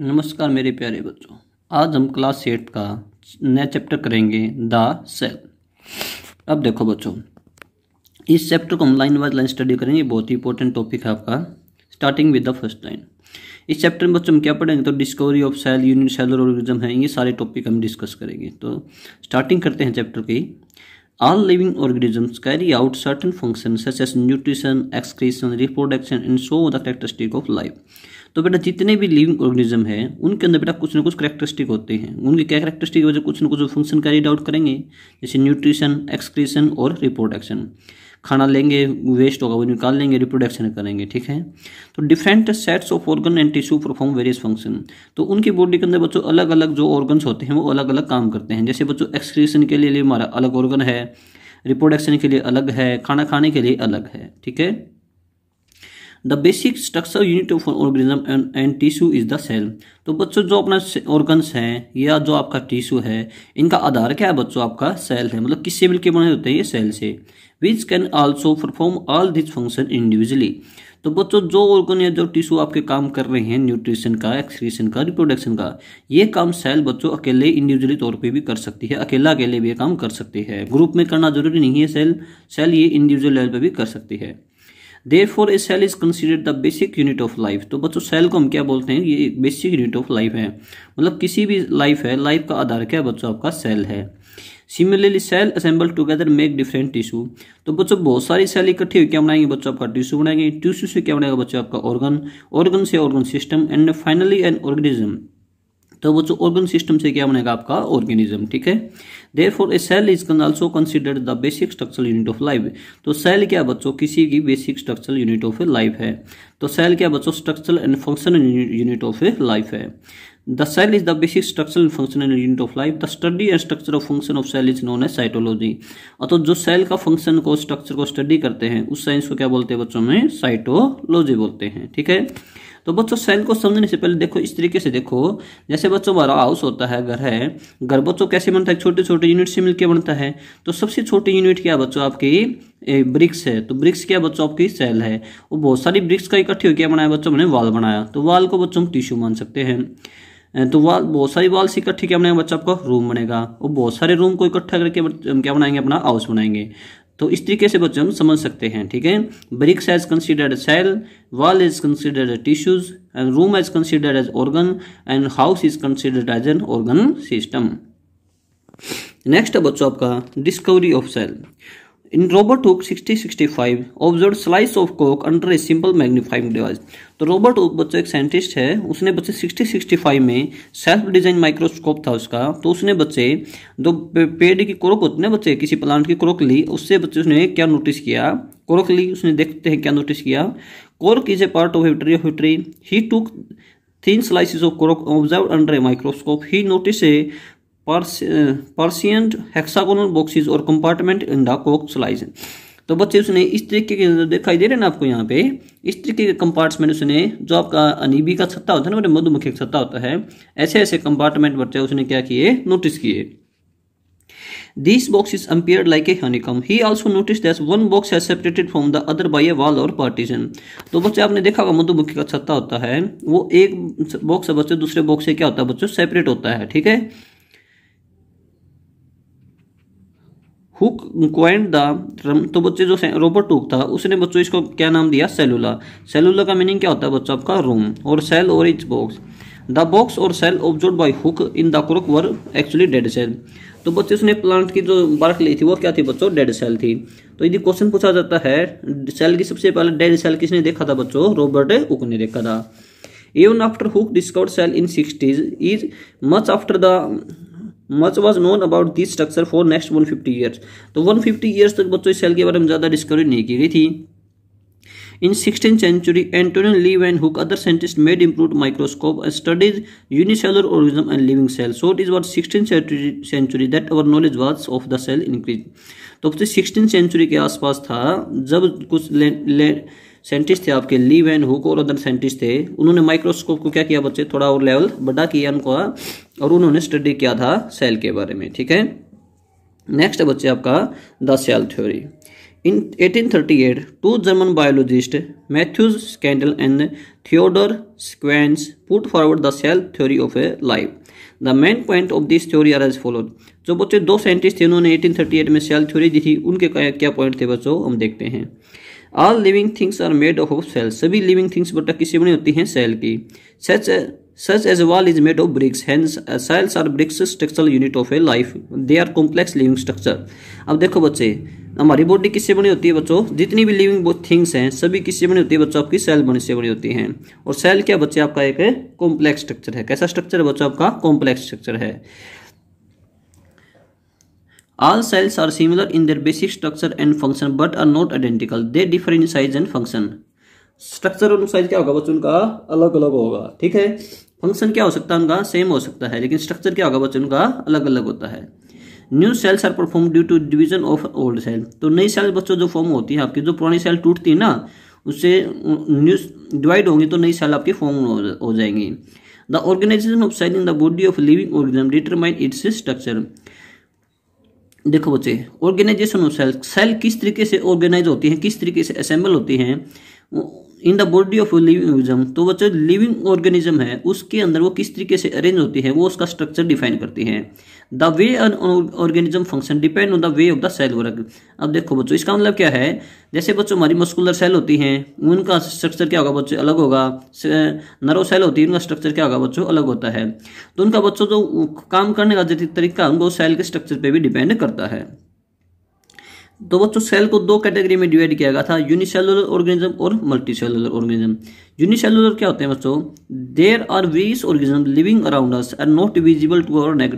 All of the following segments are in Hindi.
नमस्कार मेरे प्यारे बच्चों आज हम क्लास एट का नया चैप्टर करेंगे द सेल अब देखो बच्चों इस चैप्टर को हम लाइन वाइज लाइन स्टडी करेंगे बहुत ही इंपॉर्टेंट टॉपिक है आपका starting with the first line इस चैप्टर में बच्चों हम क्या पढ़ेंगे तो discovery of cell unit cellular organism है ये सारे टॉपिक हम डिस्कस करेंगे तो स्टार्टिंग करते हैं चैप्टर की all living organism carry out certain function such as nutrition excretion reproduction in so the characteristic of life तो बेटा जितने भी लिविंग ऑर्गेनिज्म हैं उनके अंदर बेटा कुछ ना कुछ करेक्टरिस्टिक होते हैं उनके क्या करेक्टरिस्टिक वजह कुछ ना कुछ फंक्शन कैरिड आउट करेंगे जैसे न्यूट्रिशन एक्सक्रीशन और रिप्रोडक्शन खाना लेंगे वेस्ट होगा वो निकाल लेंगे रिप्रोडक्शन करेंगे ठीक है तो different sets of organ and tissue perform various function तो उनकी बॉडी के अंदर बच्चों अलग अलग जो ऑर्गन्स होते हैं वो अलग अलग काम करते हैं जैसे बच्चों एक्सक्रीशन के लिए हमारा अलग ऑर्गन है रिप्रोडक्शन के लिए अलग है खाना खाने के लिए अलग है ठीक है the basic structure unit of organism and tissue is the cell तो बच्चों जो अपना ऑर्गन्स हैं या जो आपका टिश्यू है इनका आधार क्या है बच्चों आपका सेल है मतलब किससे मिलकर बने होते हैं ये सेल से which can also perform all this function individually तो बच्चों जो ऑर्गन या जो टिश्यू आपके काम कर रहे हैं न्यूट्रिशन का एक्सक्रीशन का रिप्रोडक्शन का ये काम सेल बच्चों अकेले इंडिविजुअली तौर पे भी कर सकती है अकेला अकेले भी ये काम कर सकती है ग्रुप में करना जरूरी नहीं है सेल सेल ये इंडिविजुअल लेवल पे भी कर सकती है therefore a cell is considered the basic unit of life तो बच्चों सेल को हम क्या बोलते हैं ये बेसिक यूनिट ऑफ लाइफ है मतलब किसी भी लाइफ है लाइफ का आधार क्या है बच्चों आपका सेल है similarly cell assemble together make different tissue तो बच्चों बहुत सारी सेल इकट्ठी हुई क्या बनाएंगे बच्चों आपका टिश्यू बनाएंगे टिश्यू से क्या बनाएगा बच्चों आपका ऑर्गन ऑर्गन से organ system and finally an organism तो वो जो ऑर्गन सिस्टम से क्या बनेगा आपका ऑर्गेनिज्म ठीक है therefore a cell is can also considered the basic structural unit of life तो सेल क्या बच्चों किसी की basic structural unit of life है तो सेल क्या बच्चों structural and functional unit of life है the cell is the basic structural and functional unit of life the study and structure of function of cell is known as cytology और तो जो सेल का फंक्शन को स्ट्रक्चर को स्टडी करते हैं उस साइंस को क्या बोलते हैं बच्चों में साइटोलॉजी बोलते हैं ठीक है तो बच्चों सेल को समझने से पहले देखो इस तरीके से देखो जैसे बच्चों हमारा हाउस होता है घर है घर बच्चों कैसे बनता है छोटे छोटे यूनिट से मिलकर बनता है तो सबसे छोटी यूनिट क्या बच्चों आपकी ब्रिक्स है तो ब्रिक्स क्या बच्चों आपकी सेल है वो बहुत सारी ब्रिक्स का इकट्ठी हो क्या बनाया बच्चों मैंने वाल बनाया तो वाल को बच्चों हम टिश्यू मान सकते हैं तो वाल बहुत सारी वाल से इकट्ठी क्या बनाएंगे बच्चा आपका रूम बनेगा और बहुत सारे रूम को इकट्ठा करके क्या बनाएंगे अपना हाउस बनाएंगे तो इस तरीके से बच्चों हम समझ सकते हैं ठीक है bricks as considered cell wall is considered tissues and room as considered as organ and house is considered as an organ system next है बच्चों आपका discovery of cell In Robert Hooke 6065 observe slice of कोक under a simple magnifying device तो रॉबर्ट हुक बच्चों एक साइंटिस्ट है उसने बच्चे 6065 में सेल्फ डिजाइन माइक्रोस्कोप था उसका तो उसने बच्चे दो पेड़ की क्रोक होती ना बच्चे किसी प्लांट की क्रोक ली उससे बच्चे उसने क्या नोटिस किया क्रोक ली उसने देखते हैं क्या नोटिस किया cork is a part of tree of tree he took thin slices of cork observe under a microscope he notice a persistent hexagonal boxes और कंपार्टमेंट इन द कोक स्लाइस तो बच्चे उसने इस तरीके के दिखाई दे रहे हैं ना आपको यहाँ पे इस तरीके के कंपार्टमेंट उसने जो आपका अनिबी का छत्ता होता है ना मधुमक्खी का छत्ता होता है ऐसे ऐसे कंपार्टमेंट बच्चे उसने क्या किए नोटिस किए this box is appeared like a honeycomb. He also notice that one box has separated from the other by a wall और पार्टीशन तो बच्चे आपने देखा होगा मधुमक्खी का छत्ता होता है वो एक बॉक्स है बच्चे दूसरे बॉक्स से क्या होता है बच्चों सेपरेट होता है ठीक है हुक क्वाइंट द तो बच्चे जो रोबोट हुक था उसने बच्चों इसको क्या नाम दिया सेलुला सेलुला का मीनिंग क्या होता है बच्चों आपका रूम और सेल और इच बॉक्स द बॉक्स और cell observe by Hooke in the cork were actually dead cell तो बच्चे उसने प्लांट की जो बर्क ली थी वो क्या थी बच्चों डेड सेल थी तो यदि क्वेश्चन पूछा जाता है सेल की सबसे पहले डेड सेल किसने देखा था बच्चों रोबर्ट हुक ने देखा था even after Hooke discovered cell in sixties is much after the much was known about this structure for next 150 fifty years तो 150 फिफ्टी ईयर्स तक बच्चों इस सेल के बारे में ज़्यादा डिस्कवरी नहीं की गई थी इन सिक्सटीन सेंचुरी एंटोनियन लीव and Hooke other scientist made improve microscope studies unicellular organism and living cell so it is what sixteen century that our knowledge was of the cell increase तो सिक्सटीन सेंचुरी के आसपास था जब कुछ ले, ले, साइंटिस्ट थे आपके ली वैन हुक और अदर साइंटिस्ट थे उन्होंने माइक्रोस्कोप को क्या किया बच्चे थोड़ा और लेवल बड़ा किया उनको हाँ। और उन्होंने स्टडी किया था सेल के बारे में ठीक है नेक्स्ट है बच्चे आपका the cell theory in 1838 two German biologist Matthias Schleiden and Theodor Schwann put forward the cell theory of a life the main point of this theory are as followed जो बच्चे दो साइंटिस्ट थे उन्होंने 1838 में सेल थ्योरी दी थी उनके क्या पॉइंट थे बच्चों हम देखते हैं all living things are made of cells सभी लिविंग थिंग्स बटा किसी बनी होती हैं सेल की such such as wall is made of bricks hence cells are bricks structural unit of a life they are complex living structure अब देखो बच्चे हमारी बॉडी किससे बनी होती है बच्चों जितनी भी लिविंग थिंग्स हैं सभी किससे बनी होती है बच्चों आपकी सेल बनी से बनी होती हैं और सेल क्या बच्चे आपका एक कॉम्प्लेक्स स्ट्रक्चर है कैसा स्ट्रक्चर है बच्चों आपका कॉम्प्लेक्स स्ट्रक्चर है All cells are similar in their basic structure and function but are not identical. They differ in size and function. Structure और size क्या होगा बच्चों उनका अलग अलग होगा ठीक है Function क्या हो सकता है उनका Same हो सकता है लेकिन structure क्या होगा बच्चों उनका अलग अलग होता है new cells are perform due to division of old cell तो नई सेल बच्चों जो फॉर्म होती है आपकी जो पुरानी सेल टूटती है ना उससे न्यू डिवाइड होंगी तो नई सेल आपकी फॉर्म हो जाएंगी the organization of cell in the body of living organism determine its structure देखो बच्चे ऑर्गेनाइजेशन ऑफ सेल सेल किस तरीके से ऑर्गेनाइज होती हैं किस तरीके से असेंबल होती हैं in the body of living तो बच्चों लिविंग ऑर्गेनिज्म है उसके अंदर वो किस तरीके से अरेंज होती है वो उसका स्ट्रक्चर डिफाइन करती है the way an organism function depend on the way of the cell work अब देखो बच्चों इसका मतलब क्या है जैसे बच्चों हमारी मस्कुलर सेल होती हैं उनका स्ट्रक्चर क्या होगा बच्चों अलग होगा नर्व सेल होती है उनका स्ट्रक्चर क्या होगा बच्चों अलग होता है तो उनका बच्चों जो काम करने का जो तरीका उनको सेल के स्ट्रक्चर पर भी डिपेंड करता है तो बच्चों सेल को दो कैटेगरी में डिवाइड किया गया था यूनिसेलुलर ऑर्गेनिज्म और मल्टीसेलुलर ऑर्गेनिज्म यूनिसेलुलर क्या होते हैं बच्चों there are various organism living around us are not visible to our naked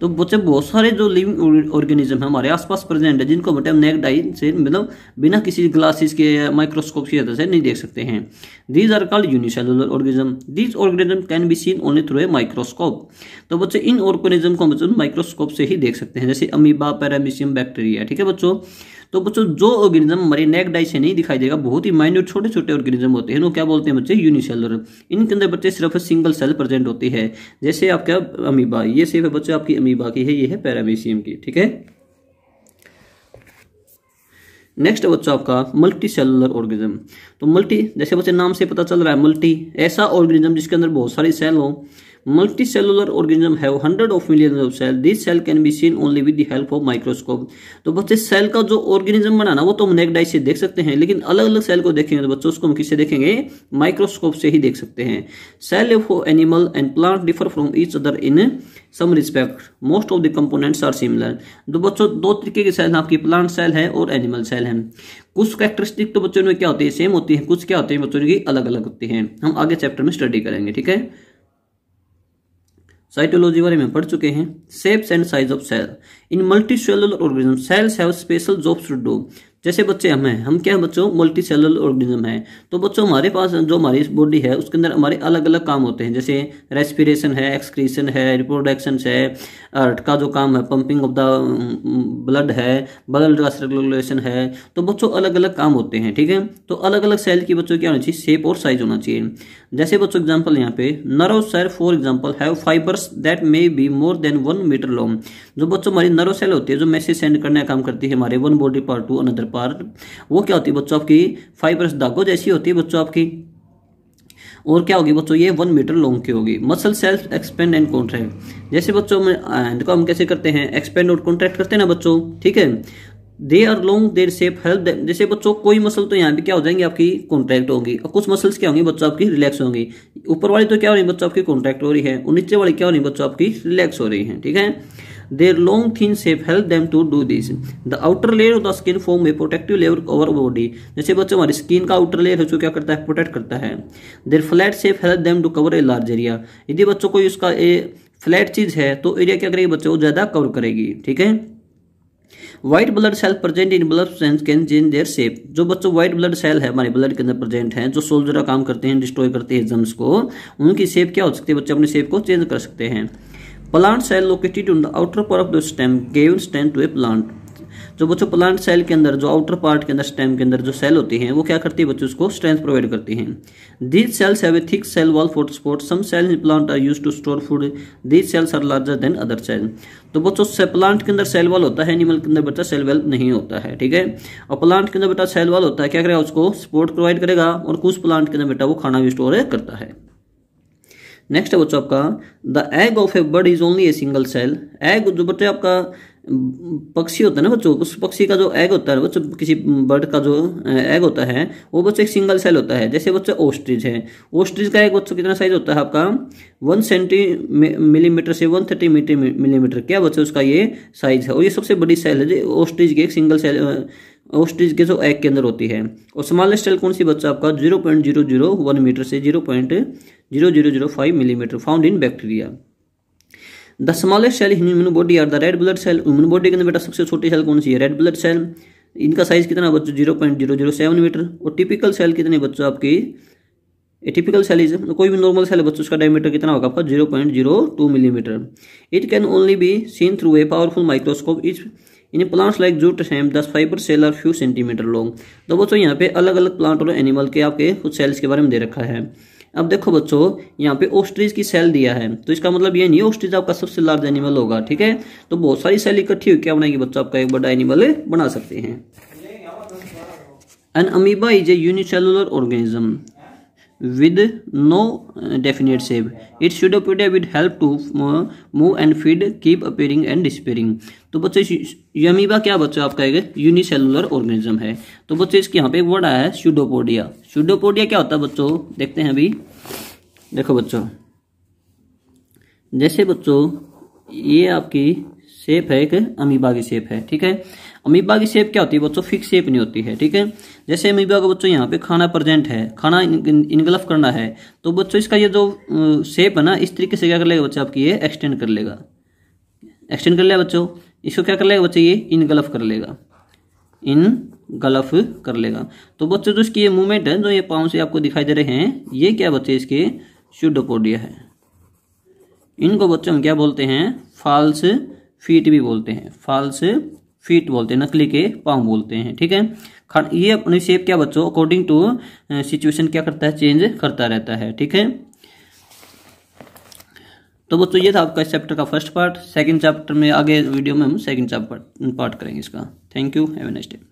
तो बच्चे बहुत सारे जो लिविंग ऑर्गेनिज्म है हमारे आसपास प्रेजेंट है जिनको बेटे हम नेक डाइज से मतलब बिना किसी ग्लासेस के माइक्रोस्कोप की वजह से नहीं देख सकते हैं these are called unicellular organism these organism can be seen only through a microscope तो बच्चे इन ऑर्गेनिज्म को हम माइक्रोस्कोप से ही देख सकते हैं जैसे अमीबा पैरामिशियम बैक्टीरिया ठीक है बच्चों तो बच्चों जो ऑर्गेनिज्म हमारे नेक डाई से नहीं दिखाई देगा बहुत ही माइन्यूट छोटे छोटे ऑर्गेनिज्म होते हैं वो क्या बोलते हैं बच्चे यूनिसेलर इनके अंदर बच्चे सिर्फ सिंगल सेल प्रेजेंट होती है जैसे आपका अमीबा ये सिर्फ बच्चे आपकी अमीबा की है ये है पैरामीशियम की ठीक है नेक्स्ट बच्चा आपका मल्टी सेलुलर ऑर्गेनिज्म तो मल्टी जैसे बच्चे नाम से पता चल रहा है मल्टी ऐसा ऑर्गेनिज्म जिसके अंदर बहुत सारी सेल हो multicellular organism have hundred of million of cell this cell can be seen only with the help of microscope तो बच्चे सेल का जो ऑर्गेनिज्म बनाना वो तो हम नेक से देख सकते हैं लेकिन अलग अलग सेल को देखेंगे तो बच्चों उसको हम किससे देखेंगे माइक्रोस्कोप से ही देख सकते हैं cell of animal and plant differ from each other in some respect most of the components are similar तो बच्चों दो तरीके के सेल आपकी प्लांट सेल है और एनिमल सेल है कुछ कैरेक्टरिस्टिक तो बच्चों में क्या होती है सेम होती है कुछ क्या होती है बच्चों की अलग अलग होती है हम आगे चैप्टर में स्टडी करेंगे ठीक है साइटोलॉजी बारे में पढ़ चुके हैं shapes and size of cell in multicellular organism cells have special jobs to do जैसे बच्चे हम हैं हम क्या है बच्चों मल्टी सेलुलर ऑर्गेनिज्म है तो बच्चों हमारे पास जो हमारी बॉडी है उसके अंदर हमारे अलग अलग काम होते हैं जैसे रेस्पिरेशन है एक्सक्रीशन है रिप्रोडक्शन है हर्ट का जो काम है पंपिंग ऑफ द ब्लड है ब्लड का सर्कुलेशन है तो बच्चों अलग अलग काम होते हैं ठीक है तो अलग अलग सेल की बच्चों क्या होना चाहिए शेप और साइज होना चाहिए जैसे बच्चों एग्जाम्पल यहाँ पे नर्व सेल फॉर एग्जाम्पल है fibres that may be more than one metre long जो बच्चों हमारी नरो सेल होती है जो मैसेज सेंड करने का काम करती है हमारे one body part to another पर वो क्या होती है बच्चों आपकी फाइबरस धागो जैसी होती है बच्चों आपकी और क्या होगी बच्चों ये वन मीटर लॉन्ग की होगी muscle cells expand and contract जैसे बच्चों में हैंड को हम कैसे करते हैं एक्सपेंड और कॉन्ट्रैक्ट करते हैं ना बच्चों ठीक है they are long their shape help जैसे बच्चों कोई मसल तो यहाँ पे क्या हो जाएंगे आपकी कॉन्ट्रैक्ट होगी और कुछ मसल्स क्या होंगी बच्चों आपकी रिलैक्स होंगी ऊपर वाली तो क्या हो रही है बच्चों आपकी कॉन्ट्रैक्ट हो रही है और नीचे वाली क्या हो रही है बच्चों आपकी रिलैक्स हो रही है ठीक है Their long thin shape help them to do this. The outer layer of the skin form a protective layer over body. jaise bachcho hamari skin ka outer layer hai jo kya karta hai protect karta hai their flat shape help them to cover a large area yadi bachcho ko uska a flat चीज है तो एरिया क्या करेगी बच्चों ज्यादा कवर करेगी ठीक है white blood cell present in blood cells can change their shape जो बच्चों व्हाइट ब्लड सेल है हमारे ब्लड के अंदर प्रेजेंट हैं जो सोल्जर काम करते हैं डिस्ट्रॉय करते हैं जम्स को उनकी शेप क्या हो सकती है बच्चे अपने शेप को चेंज कर सकते हैं plant cell located on the outer part of the stem gave stem to a plant जो बच्चों प्लांट सेल के अंदर जो आउटर पार्ट के अंदर स्टेम के अंदर जो सेल होती हैं वो क्या करती है बच्चों उसको स्ट्रेंथ प्रोवाइड करती हैं these cells have a thick cell wall for support some cell in plant are used to store food these cells are larger than other cell तो बच्चों से प्लांट के अंदर सेल वॉल होता है एनिमल के अंदर बच्चा सेल वॉल नहीं होता है ठीक है और प्लांट के अंदर बेटा सेल वॉल होता है क्या करेगा उसको सपोर्ट प्रोवाइड करेगा और कुछ प्लांट के अंदर बेटा वो खाना भी स्टोर करता है नेक्स्ट है बच्चों आपका the egg of a bird is only a single cell egg जो बच्चे आपका पक्षी होता है ना बच्चों उस पक्षी का जो एग होता है बच्चों किसी बर्ड का जो एग होता है वो बच्चों एक सिंगल सेल होता है जैसे बच्चे ओस्ट्रिज है ओस्ट्रिज का एग बच्चों कितना साइज होता है आपका वन सेंटी मिलीमीटर से वन थर्टी मिलीमीटर क्या बच्चों उसका ये साइज है और ये सबसे बड़ी सेल है ओस्ट्रिज की एक सिंगल सेल ऑस्ट्रिज के जो एग के अंदर होती है और स्मॉलेस्ट सेल कौन सी बच्चा आपका zero point zero zero one metre से zero point zero zero zero five millimetre found in bacteria the smallest cell in human body are the red blood cell human body के अंदर बेटा सबसे छोटी सेल कौन सी है रेड ब्लड सेल इनका साइज कितना बच्चों zero point zero zero seven metre और टिपिकल सेल कितने बच्चों आपकी टिपिकल सेल इज कोई भी नॉर्मल सेल है बच्चों उसका डायमीटर कितना होगा आपका zero point zero two millimetre it can only be seen through a powerful microscope is in plants like jute same this fibre cell और फ्यू सेंटीमीटर लॉन्ग तो बच्चों यहाँ पे अलग अलग प्लांट और एनिमल के आपके कुछ सेल्स के बारे में दे रखा है अब देखो बच्चों यहाँ पे ओस्ट्रीज की सेल दिया है तो इसका मतलब ये नहीं ओस्ट्रीज आपका सबसे लार्ज एनिमल होगा ठीक है तो बहुत सारी सेल इकट्ठी हो क्या बनाएगी बच्चों आपका एक बड़ा एनिमल बना सकते हैं an amoeba is a unicellular organism with no uh, definite shape. Its pseudopoda with help to uh, move and feed, keep appearing and disappearing. तो बच्चे यमीबा क्या बच्चे आपका एक यूनिसेलुलर ऑर्गेनिज्म है तो बच्चे इसके यहाँ पे एक वर्ड आया है शुडोपोडिया स्यूडोपोडिया क्या होता है बच्चों देखते हैं अभी देखो बच्चों जैसे बच्चों ये आपकी शेप है एक अमीबा की शेप है ठीक है अमीबा की शेप क्या होती है बच्चों फिक्स शेप नहीं होती है ठीक है जैसे अमीबा का बच्चों यहाँ पे खाना प्रेजेंट है खाना इनगल्फ करना है तो बच्चों इसका ये जो शेप है ना इस तरीके से क्या कर लेगा बच्चा आपकी ये एक्सटेंड कर लेगा एक्सटेंड कर लेगा बच्चों इसको क्या कर लेगा बच्चा ये इनगल्फ कर लेगा इन गलफ कर लेगा तो बच्चों जो इसकी ये मूवमेंट है जो ये पाँव से आपको दिखाई दे रहे हैं ये क्या बच्चे इसके शुडोपोडिया है इनको बच्चों हम क्या बोलते हैं फाल्स फीट भी बोलते हैं फाल्स फीट बोलते हैं नकली के पाँव बोलते हैं ठीक है खान ये अपने शेप क्या बच्चों अकॉर्डिंग टू सिचुएशन क्या करता है चेंज करता रहता है ठीक है तो बच्चों ये था आपका इस चैप्टर का फर्स्ट पार्ट सेकंड चैप्टर में आगे वीडियो में हम सेकंड चैप्टर पार्ट करेंगे इसका thank you have a next day